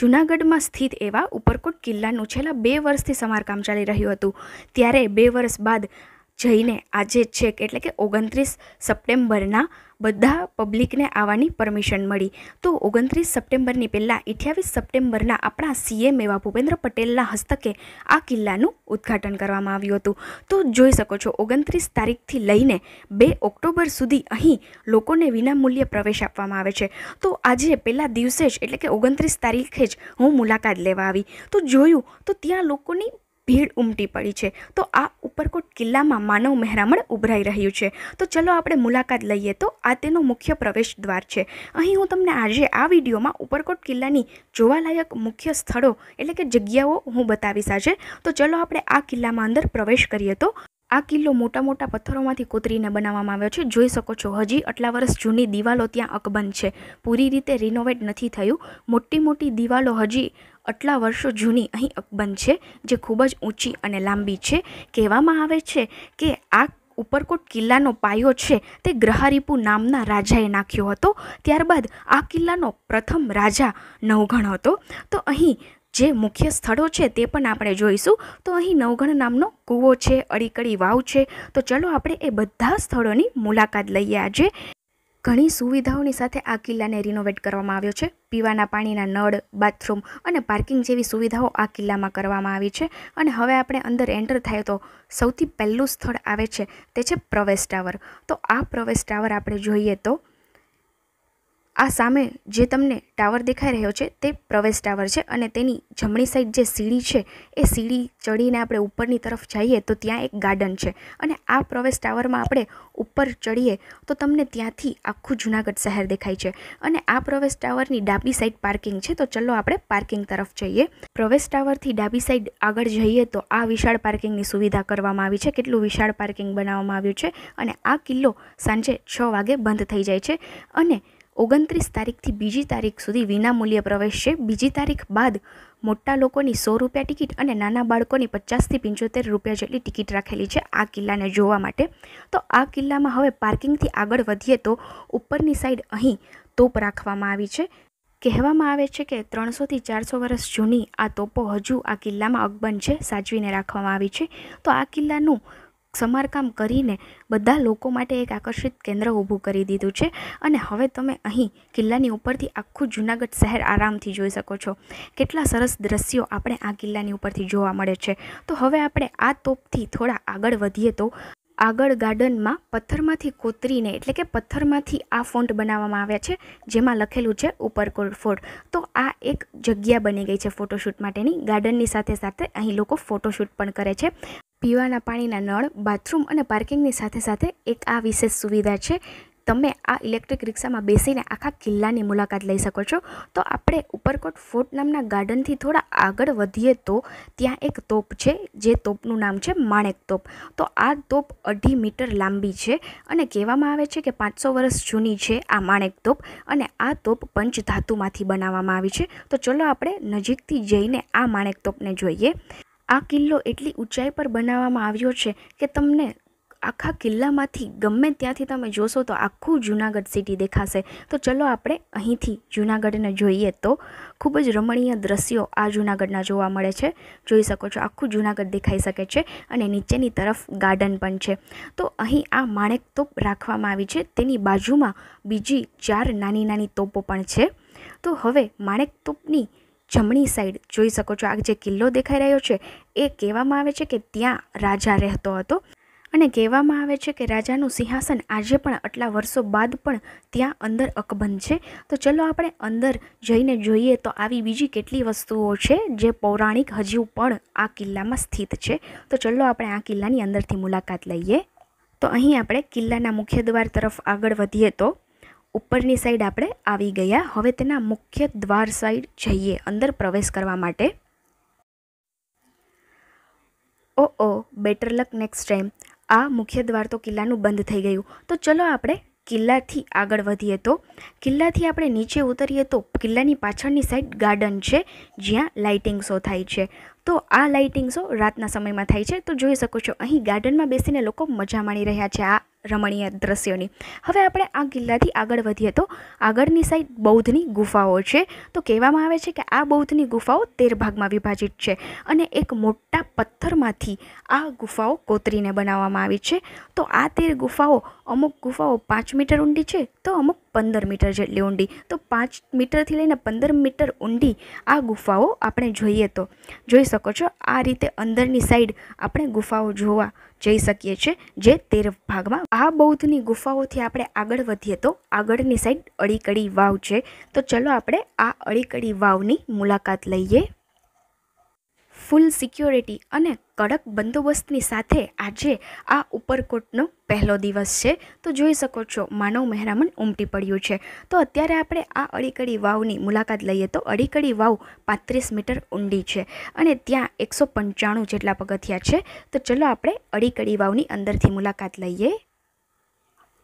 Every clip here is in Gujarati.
જૂનાગઢમાં સ્થિત એવા ઉપરકોટ કિલ્લાનું છેલ્લા બે વર્ષથી સમારકામ ચાલી રહ્યું હતું ત્યારે બે વર્ષ બાદ જઈને આજે છેક એટલે કે ઓગણત્રીસ સપ્ટેમ્બરના બધા પબ્લિકને આવવાની પરમિશન મળી તો ઓગણત્રીસ સપ્ટેમ્બરની પહેલાં અઠ્યાવીસ સપ્ટેમ્બરના આપણા સીએમ એવા ભૂપેન્દ્ર પટેલના હસ્તકે આ કિલ્લાનું ઉદ્ઘાટન કરવામાં આવ્યું હતું તો જોઈ શકો છો ઓગણત્રીસ તારીખથી લઈને બે ઓક્ટોબર સુધી અહીં લોકોને વિનામૂલ્યે પ્રવેશ આપવામાં આવે છે તો આજે પહેલાં દિવસે જ એટલે કે ઓગણત્રીસ તારીખે જ હું મુલાકાત લેવા આવી તો જોયું તો ત્યાં લોકોની ભીડ ઉમટી પડી છે તો આ ઉપરકોટ કિલ્લામાં માનવ મહેરામણ ઉભરાઈ રહ્યું છે તો ચલો આપણે મુલાકાત લઈએ તો આ તેનો મુખ્ય પ્રવેશ દ્વાર છે અહીં હું તમને આજે આ વિડીયોમાં ઉપરકોટ કિલ્લાની જોવાલાયક મુખ્ય સ્થળો એટલે કે જગ્યાઓ હું બતાવીશ આજે તો ચલો આપણે આ કિલ્લામાં અંદર પ્રવેશ કરીએ તો આ કિલ્લો મોટા મોટા પથ્થરોમાંથી કોતરીને બનાવવામાં આવ્યો છે જોઈ શકો છો હજી આટલા વર્ષ જૂની દિવાલો ત્યાં અકબંધ છે પૂરી રીતે રિનોવેટ નથી થયું મોટી મોટી દિવાલો હજી આટલા વર્ષો જૂની અહીં અકબંધ છે જે ખૂબ જ ઊંચી અને લાંબી છે કહેવામાં આવે છે કે આ ઉપરકોટ કિલ્લાનો પાયો છે તે ગ્રહારીપુ નામના રાજાએ નાખ્યો હતો ત્યારબાદ આ કિલ્લાનો પ્રથમ રાજા નવઘણ હતો તો અહીં જે મુખ્ય સ્થળો છે તે પણ આપણે જોઈશું તો અહીં નવઘણ નામનો કૂવો છે અડીકડી વાવ છે તો ચલો આપણે એ બધા સ્થળોની મુલાકાત લઈએ આજે ઘણી સુવિધાઓની સાથે આ કિલ્લાને રિનોવેટ કરવામાં આવ્યો છે પીવાના પાણીના નળ બાથરૂમ અને પાર્કિંગ જેવી સુવિધાઓ આ કિલ્લામાં કરવામાં આવી છે અને હવે આપણે અંદર એન્ટર થાય તો સૌથી પહેલું સ્થળ આવે છે તે છે પ્રવેશ ટાવર તો આ પ્રવેશ ટાવર આપણે જોઈએ તો આ સામે જે તમને ટાવર દેખાઈ રહ્યો છે તે પ્રવેશ ટાવર છે અને તેની જમણી સાઈડ જે સીડી છે એ સીડી ચડીને આપણે ઉપરની તરફ જઈએ તો ત્યાં એક ગાર્ડન છે અને આ પ્રવેશ ટાવરમાં આપણે ઉપર ચડીએ તો તમને ત્યાંથી આખું જૂનાગઢ શહેર દેખાય છે અને આ પ્રવેશ ટાવરની ડાબી સાઈડ પાર્કિંગ છે તો ચલો આપણે પાર્કિંગ તરફ જઈએ પ્રવેશ ટાવરથી ડાબી સાઈડ આગળ જઈએ તો આ વિશાળ પાર્કિંગની સુવિધા કરવામાં આવી છે કેટલું વિશાળ પાર્કિંગ બનાવવામાં આવ્યું છે અને આ કિલ્લો સાંજે છ વાગે બંધ થઈ જાય છે અને ઓગણત્રીસ તારીખથી બીજી તારીખ સુધી વિનામૂલ્ય પ્રવેશ છે બીજી તારીખ બાદ મોટા લોકોની સો રૂપિયા ટિકિટ અને નાના બાળકોની પચાસથી પંચોતેર રૂપિયા જેટલી ટિકિટ રાખેલી છે આ કિલ્લાને જોવા માટે તો આ કિલ્લામાં હવે પાર્કિંગથી આગળ વધીએ તો ઉપરની સાઈડ અહીં તોપ રાખવામાં આવી છે કહેવામાં આવે છે કે ત્રણસોથી ચારસો વર્ષ જૂની આ તોપો હજુ આ કિલ્લામાં અકબંધ છે સાચવીને રાખવામાં આવી છે તો આ કિલ્લાનું સમારકામ કરીને બધા લોકો માટે એક આકર્ષિત કેન્દ્ર ઊભું કરી દીધું છે અને હવે તમે અહીં કિલ્લાની ઉપરથી આખું જૂનાગઢ શહેર આરામથી જોઈ શકો છો કેટલા સરસ દ્રશ્યો આપણે આ કિલ્લાની ઉપરથી જોવા મળે છે તો હવે આપણે આ તોપથી થોડા આગળ વધીએ તો આગળ ગાર્ડનમાં પથ્થરમાંથી કોતરીને એટલે કે પથ્થરમાંથી આ ફોન્ટ બનાવવામાં આવ્યા છે જેમાં લખેલું છે ઉપરકોટ ફોર્ટ તો આ એક જગ્યા બની ગઈ છે ફોટોશૂટ માટેની ગાર્ડનની સાથે સાથે અહીં લોકો ફોટોશૂટ પણ કરે છે પીવાના પાણીના નળ બાથરૂમ અને પાર્કિંગની સાથે સાથે એક આ વિશેષ સુવિધા છે તમે આ ઇલેક્ટ્રિક રિક્ષામાં બેસીને આખા કિલ્લાની મુલાકાત લઈ શકો છો તો આપણે ઉપરકોટ ફોર્ટ નામના ગાર્ડનથી થોડા આગળ વધીએ તો ત્યાં એક તોપ છે જે તોપનું નામ છે માણેક તોપ તો આ તોપ અઢી મીટર લાંબી છે અને કહેવામાં આવે છે કે પાંચસો વર્ષ જૂની છે આ માણેક તોપ અને આ તોપ પંચધાતુમાંથી બનાવવામાં આવી છે તો ચલો આપણે નજીકથી જઈને આ માણેક તોપને જોઈએ આ કિલ્લો એટલી ઊંચાઈ પર બનાવવામાં આવ્યો છે કે તમને આખા કિલ્લામાંથી ગમે ત્યાંથી તમે જોશો તો આખું જુનાગઢ સિટી દેખાશે તો ચલો આપણે અહીંથી જુનાગઢને જોઈએ તો ખૂબ જ રમણીય દ્રશ્યો આ જુનાગઢના જોવા મળે છે જોઈ શકો છો આખું જુનાગઢ દેખાઈ શકે છે અને નીચેની તરફ ગાર્ડન પણ છે તો અહીં આ માણેક તોપ રાખવામાં આવી છે તેની બાજુમાં બીજી ચાર નાની નાની તોપો પણ છે તો હવે માણેક તોપની જમણી સાઈડ જોઈ શકો છો આ જે કિલ્લો દેખાઈ રહ્યો છે એ કહેવામાં આવે છે કે ત્યાં રાજા રહેતો હતો અને કહેવામાં આવે છે કે રાજાનું સિંહાસન આજે પણ આટલા વર્ષો બાદ પણ ત્યાં અંદર અકબંધ છે તો ચલો આપણે અંદર જઈને જોઈએ તો આવી બીજી કેટલી વસ્તુઓ છે જે પૌરાણિક હજુ પણ આ કિલ્લામાં સ્થિત છે તો ચલો આપણે આ કિલ્લાની અંદરથી મુલાકાત લઈએ તો અહીં આપણે કિલ્લાના મુખ્ય દ્વાર તરફ આગળ વધીએ તો ઉપરની સાઈડ આપણે આવી ગયા હવે તેના મુખ્ય દ્વાર સાઈડ જઈએ અંદર પ્રવેશ કરવા માટે oh oh better luck next time આ મુખ્ય દ્વાર તો કિલ્લાનું બંધ થઈ ગયું તો ચલો આપણે કિલ્લાથી આગળ વધીએ તો કિલ્લાથી આપણે નીચે ઉતરીએ તો કિલ્લાની પાછળની સાઈડ ગાર્ડન છે જ્યાં લાઇટિંગ શો થાય છે તો આ લાઇટિંગ શો રાતના સમયમાં થાય છે તો જોઈ શકો છો અહીં ગાર્ડનમાં બેસીને લોકો મજા માણી રહ્યા છે આ રમણીય દ્રશ્યોની હવે આપણે આ કિલ્લાથી આગળ વધીએ તો આગળની સાઈડ બૌદ્ધની ગુફાઓ છે તો કહેવામાં આવે છે કે આ બૌદ્ધની ગુફાઓ તેર ભાગમાં વિભાજિત છે અને એક મોટા પથ્થરમાંથી આ ગુફાઓ કોતરીને બનાવવામાં આવી છે તો આ તેર ગુફાઓ અમુક ગુફાઓ પાંચ મીટર ઊંડી છે તો અમુક પંદર મીટર જેટલી ઊંડી તો પાંચ મીટરથી લઈને પંદર મીટર ઊંડી આ ગુફાઓ આપણે જોઈએ તો જોઈ શકો છો આ રીતે અંદરની સાઈડ આપણે ગુફાઓ જોવા જઈ શકીએ છીએ જે તેર ભાગમાં આ બૌદ્ધની ગુફાઓથી આપણે આગળ વધીએ તો આગળની સાઈડ અડીકડી વાવ છે તો ચલો આપણે આ અડીકડી વાવની મુલાકાત લઈએ ફૂલ સિક્યોરિટી અને કડક બંદોબસ્તની સાથે આજે આ ઉપરકોટનો પહેલો દિવસ છે તો જોઈ શકો છો માનવ મહેરામણ ઉમટી પડ્યું છે તો અત્યારે આપણે આ અડીકડી વાવની મુલાકાત લઈએ તો અડીકડી વાવ પાંત્રીસ મીટર ઊંડી છે અને ત્યાં એકસો પંચાણું જેટલા પગથિયા છે તો ચલો આપણે અડીકડી વાવની અંદરથી મુલાકાત લઈએ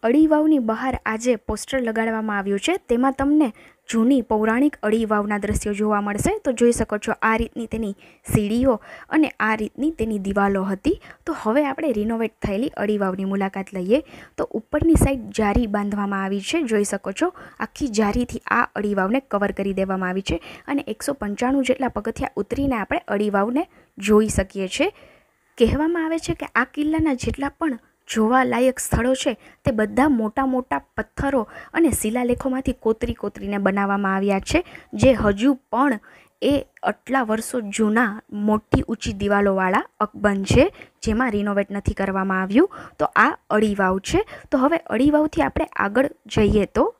અળી વાવની બહાર આજે પોસ્ટર લગાડવામાં આવ્યું છે તેમાં તમને જૂની પૌરાણિક અળી વાવના દ્રશ્યો જોવા મળશે તો જોઈ શકો છો આ રીતની તેની સીડીઓ અને આ રીતની તેની દિવાલો હતી તો હવે આપણે રિનોવેટ થયેલી અળી વાવની મુલાકાત લઈએ તો ઉપરની સાઈડ જારી બાંધવામાં આવી છે જોઈ શકો છો આખી જારીથી આ અળી વાવને કવર કરી દેવામાં આવી છે અને એકસો પંચાણું જેટલા પગથિયા ઉતરીને આપણે અળી વાવને જોઈ શકીએ છીએ કહેવામાં આવે છે કે આ કિલ્લાના જેટલા પણ જોવાલાયક સ્થળો છે તે બધા મોટા મોટા પથ્થરો અને શિલાલેખોમાંથી કોતરી કોતરીને બનાવવામાં આવ્યા છે જે હજુ પણ એ આટલા વર્ષો જૂના મોટી ઊંચી દિવાલોવાળા અકબંધ છે જેમાં રિનોવેટ નથી કરવામાં આવ્યું તો આ અળીવાવ છે તો હવે અળીવાવથી આપણે આગળ જઈએ તો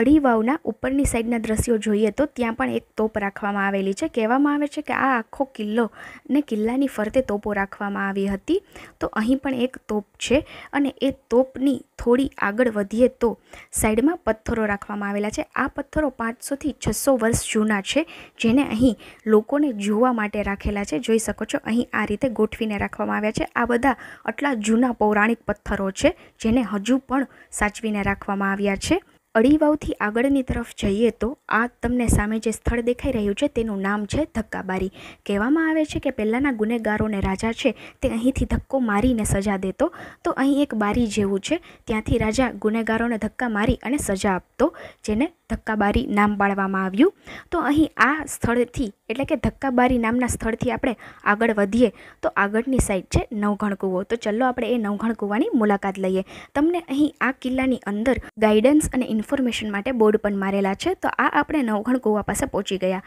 અઢી વાવના ઉપરની સાઈડના દ્રશ્યો જોઈએ તો ત્યાં પણ એક તોપ રાખવામાં આવેલી છે કહેવામાં આવે છે કે આ આખો કિલ્લો ને કિલ્લાની ફરતે તોપો રાખવામાં આવી હતી તો અહીં પણ એક તોપ છે અને એ તોપની થોડી આગળ વધીએ તો સાઈડમાં પથ્થરો રાખવામાં આવેલા છે આ પથ્થરો પાંચસોથી છસો વર્ષ જૂના છે જેને અહીં લોકોને જોવા માટે રાખેલા છે જોઈ શકો છો અહીં આ રીતે ગોઠવીને રાખવામાં આવ્યા છે આ બધા આટલા જૂના પૌરાણિક પથ્થરો છે જેને હજુ પણ સાચવીને રાખવામાં આવ્યા છે અડીવાવથી આગળની તરફ જઈએ તો આ તમને સામે જે સ્થળ દેખાઈ રહ્યું છે તેનું નામ છે ધક્કાબારી કહેવામાં આવે છે કે પહેલાંના ગુનેગારોને રાજા છે તે અહીંથી ધક્કો મારીને સજા દેતો તો અહીં એક બારી જેવું છે ત્યાંથી રાજા ગુનેગારોને ધક્કા મારી અને સજા આપતો જેને ધક્કાબારી નામ પાડવામાં આવ્યું તો અહીં આ સ્થળથી એટલે કે ધક્કાબારી નામના સ્થળથી આપણે આગળ વધીએ તો આગળની સાઈડ છે નવઘણ કૂવો તો ચલો આપણે એ નવઘણ કૂવાની મુલાકાત લઈએ તમને અહીં આ કિલ્લાની અંદર ગાઈડન્સ અને ઇન્ફોર્મેશન માટે બોર્ડ પણ મારેલા છે તો આ આપણે નવઘણ કૂવા પાસે પહોંચી ગયા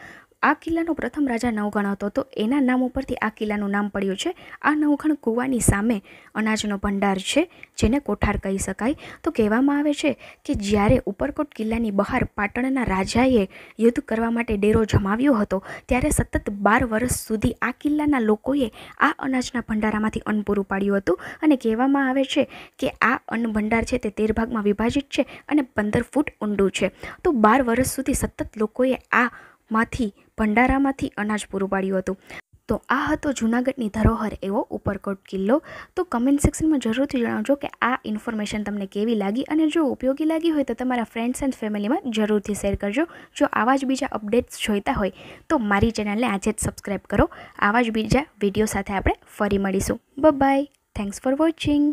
આ કિલ્લાનો પ્રથમ રાજા નવગણ હતો તો એના નામ ઉપરથી આ કિલ્લાનું નામ પડ્યું છે આ નવઘણ કૂવાની સામે અનાજનો ભંડાર છે જેને કોઠાર કહી શકાય તો કહેવામાં આવે છે કે જ્યારે ઉપરકોટ કિલ્લાની બહાર પાટણના રાજાએ યુદ્ધ કરવા માટે ડેરો જમાવ્યો હતો ત્યારે સતત બાર વર્ષ સુધી આ કિલ્લાના લોકોએ આ અનાજના ભંડારામાંથી અન્ન પૂરું પાડ્યું હતું અને કહેવામાં આવે છે કે આ અન્ન ભંડાર છે તે તેર ભાગમાં વિભાજિત છે અને પંદર ફૂટ ઊંડું છે તો બાર વર્ષ સુધી સતત લોકોએ આ માંથી ભંડારામાંથી અનાજ પૂરું પાડ્યું હતું તો આ હતો જુનાગઢની ધરોહર એવો ઉપરકોટ કિલ્લો તો કમેન્ટ સેક્શનમાં જરૂરથી જણાવજો કે આ ઇન્ફોર્મેશન તમને કેવી લાગી અને જો ઉપયોગી લાગી હોય તો તમારા ફ્રેન્ડ્સ એન્ડ ફેમિલીમાં જરૂરથી શેર કરજો જો આવા જ બીજા અપડેટ્સ જોઈતા હોય તો મારી ચેનલને આજે જ સબસ્ક્રાઈબ કરો આવા જ બીજા વિડીયો સાથે આપણે ફરી મળીશું બ બાય થેન્ક્સ ફોર વોચિંગ